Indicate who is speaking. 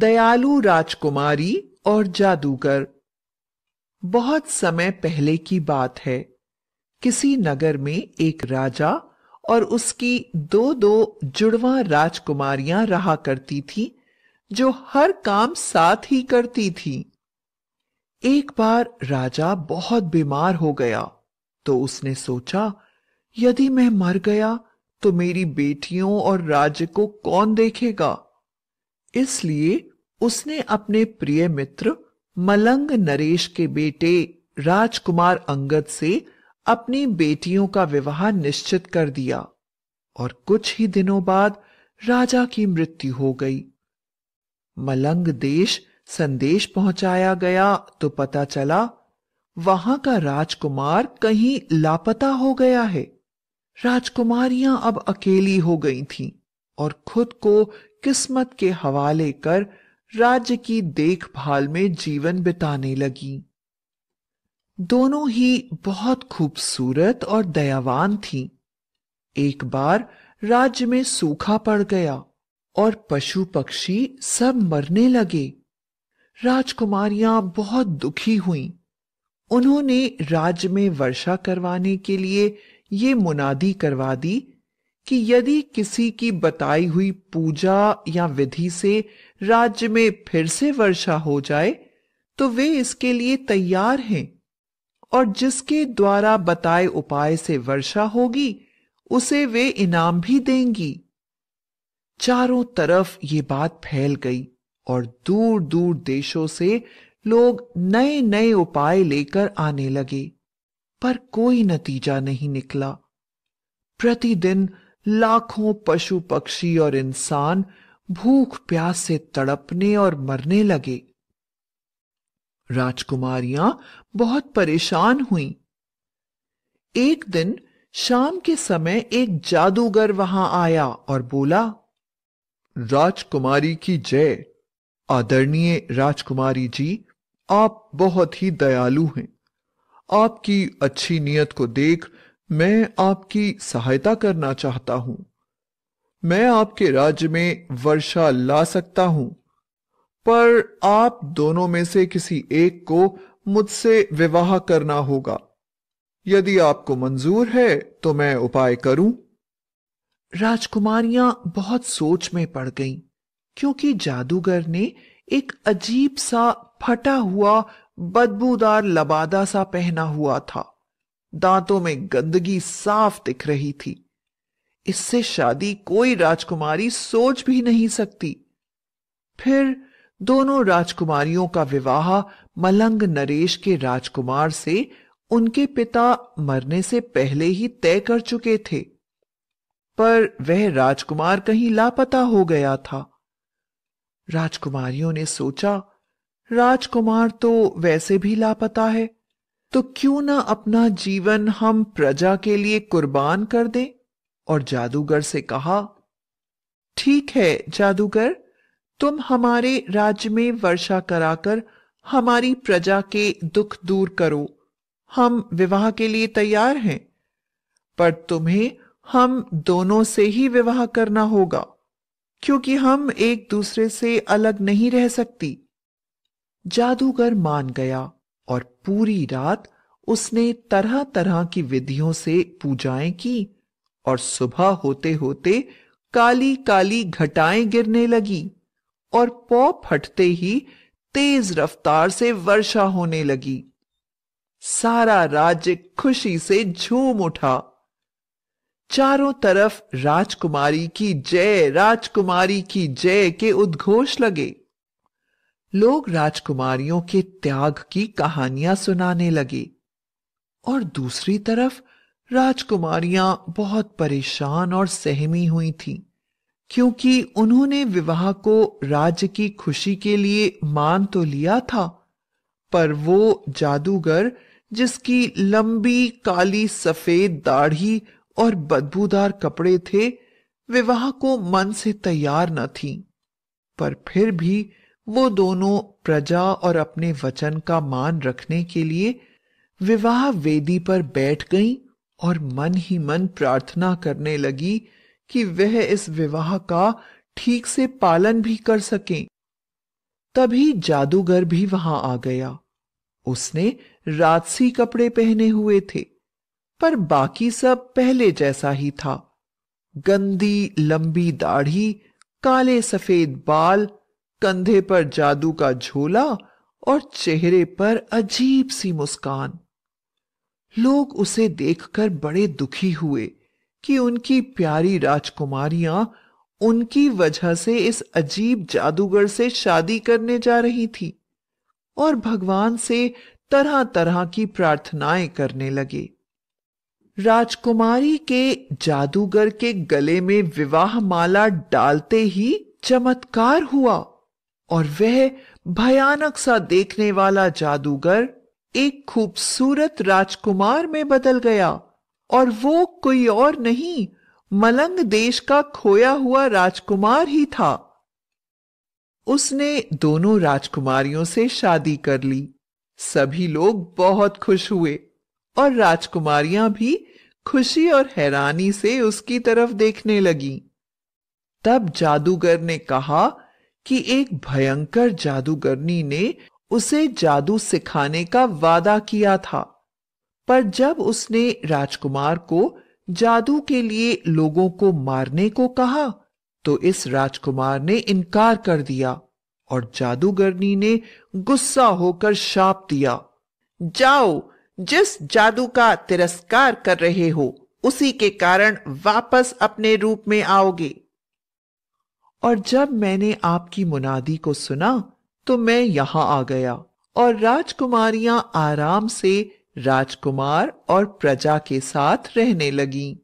Speaker 1: दयालु राजकुमारी और जादूगर बहुत समय पहले की बात है किसी नगर में एक राजा और उसकी दो दो जुड़वा राजकुमारियां रहा करती थी जो हर काम साथ ही करती थी एक बार राजा बहुत बीमार हो गया तो उसने सोचा यदि मैं मर गया तो मेरी बेटियों और राज्य को कौन देखेगा इसलिए उसने अपने प्रिय मित्र मलंग नरेश के बेटे राजकुमार अंगद से अपनी बेटियों का विवाह निश्चित कर दिया और कुछ ही दिनों बाद राजा की मृत्यु हो गई मलंग देश संदेश पहुंचाया गया तो पता चला वहां का राजकुमार कहीं लापता हो गया है राजकुमारियां अब अकेली हो गई थीं और खुद को किस्मत के हवाले कर राज्य की देखभाल में जीवन बिताने लगी दोनों ही बहुत खूबसूरत और दयावान थीं। एक बार राज्य में सूखा पड़ गया और पशु पक्षी सब मरने लगे राजकुमारियां बहुत दुखी हुईं। उन्होंने राज्य में वर्षा करवाने के लिए ये मुनादी करवा दी कि यदि किसी की बताई हुई पूजा या विधि से राज्य में फिर से वर्षा हो जाए तो वे इसके लिए तैयार हैं और जिसके द्वारा बताए उपाय से वर्षा होगी उसे वे इनाम भी देंगी चारों तरफ ये बात फैल गई और दूर दूर देशों से लोग नए नए उपाय लेकर आने लगे पर कोई नतीजा नहीं निकला प्रतिदिन लाखों पशु पक्षी और इंसान भूख प्यास से तड़पने और मरने लगे राजकुमारियां बहुत परेशान हुईं। एक दिन शाम के समय एक जादूगर वहां आया और बोला राजकुमारी की जय आदरणीय राजकुमारी जी आप बहुत ही दयालु हैं आपकी अच्छी नीयत को देख मैं आपकी सहायता करना चाहता हूं मैं आपके राज्य में वर्षा ला सकता हूं पर आप दोनों में से किसी एक को मुझसे विवाह करना होगा यदि आपको मंजूर है तो मैं उपाय करूं राजकुमारियां बहुत सोच में पड़ गईं क्योंकि जादूगर ने एक अजीब सा फटा हुआ बदबूदार लबादा सा पहना हुआ था दांतों में गंदगी साफ दिख रही थी इससे शादी कोई राजकुमारी सोच भी नहीं सकती फिर दोनों राजकुमारियों का विवाह मलंग नरेश के राजकुमार से उनके पिता मरने से पहले ही तय कर चुके थे पर वह राजकुमार कहीं लापता हो गया था राजकुमारियों ने सोचा राजकुमार तो वैसे भी लापता है तो क्यों ना अपना जीवन हम प्रजा के लिए कुर्बान कर दें और जादूगर से कहा ठीक है जादूगर तुम हमारे राज्य में वर्षा कराकर हमारी प्रजा के दुख दूर करो हम विवाह के लिए तैयार हैं पर तुम्हें हम दोनों से ही विवाह करना होगा क्योंकि हम एक दूसरे से अलग नहीं रह सकती जादूगर मान गया और पूरी रात उसने तरह तरह की विधियों से पूजाएं की और सुबह होते होते काली काली घटाएं गिरने लगी और पौ फटते ही तेज रफ्तार से वर्षा होने लगी सारा राज्य खुशी से झूम उठा चारों तरफ राजकुमारी की जय राजकुमारी की जय के उद्घोष लगे लोग राजकुमारियों के त्याग की कहानियां सुनाने लगे और दूसरी तरफ राजकुमारियां बहुत परेशान और सहमी हुई थीं क्योंकि उन्होंने विवाह को राज्य की खुशी के लिए मान तो लिया था पर वो जादूगर जिसकी लंबी काली सफेद दाढ़ी और बदबूदार कपड़े थे विवाह को मन से तैयार न थी पर फिर भी वो दोनों प्रजा और अपने वचन का मान रखने के लिए विवाह वेदी पर बैठ गईं और मन ही मन प्रार्थना करने लगी कि वह इस विवाह का ठीक से पालन भी कर सकें तभी जादूगर भी वहां आ गया उसने राजसी कपड़े पहने हुए थे पर बाकी सब पहले जैसा ही था गंदी लंबी दाढ़ी काले सफेद बाल कंधे पर जादू का झोला और चेहरे पर अजीब सी मुस्कान लोग उसे देखकर बड़े दुखी हुए कि उनकी प्यारी राजकुमारियां उनकी वजह से इस अजीब जादूगर से शादी करने जा रही थी और भगवान से तरह तरह की प्रार्थनाएं करने लगे राजकुमारी के जादूगर के गले में विवाह माला डालते ही चमत्कार हुआ और वह भयानक सा देखने वाला जादूगर एक खूबसूरत राजकुमार में बदल गया और वो कोई और नहीं मलंग देश का खोया हुआ राजकुमार ही था उसने दोनों राजकुमारियों से शादी कर ली सभी लोग बहुत खुश हुए और राजकुमारियां भी खुशी और हैरानी से उसकी तरफ देखने लगी तब जादूगर ने कहा कि एक भयंकर जादूगरनी ने उसे जादू सिखाने का वादा किया था पर जब उसने राजकुमार को जादू के लिए लोगों को मारने को कहा तो इस राजकुमार ने इनकार कर दिया और जादूगरनी ने गुस्सा होकर शाप दिया जाओ जिस जादू का तिरस्कार कर रहे हो उसी के कारण वापस अपने रूप में आओगे और जब मैंने आपकी मुनादी को सुना तो मैं यहां आ गया और राजकुमारियां आराम से राजकुमार और प्रजा के साथ रहने लगीं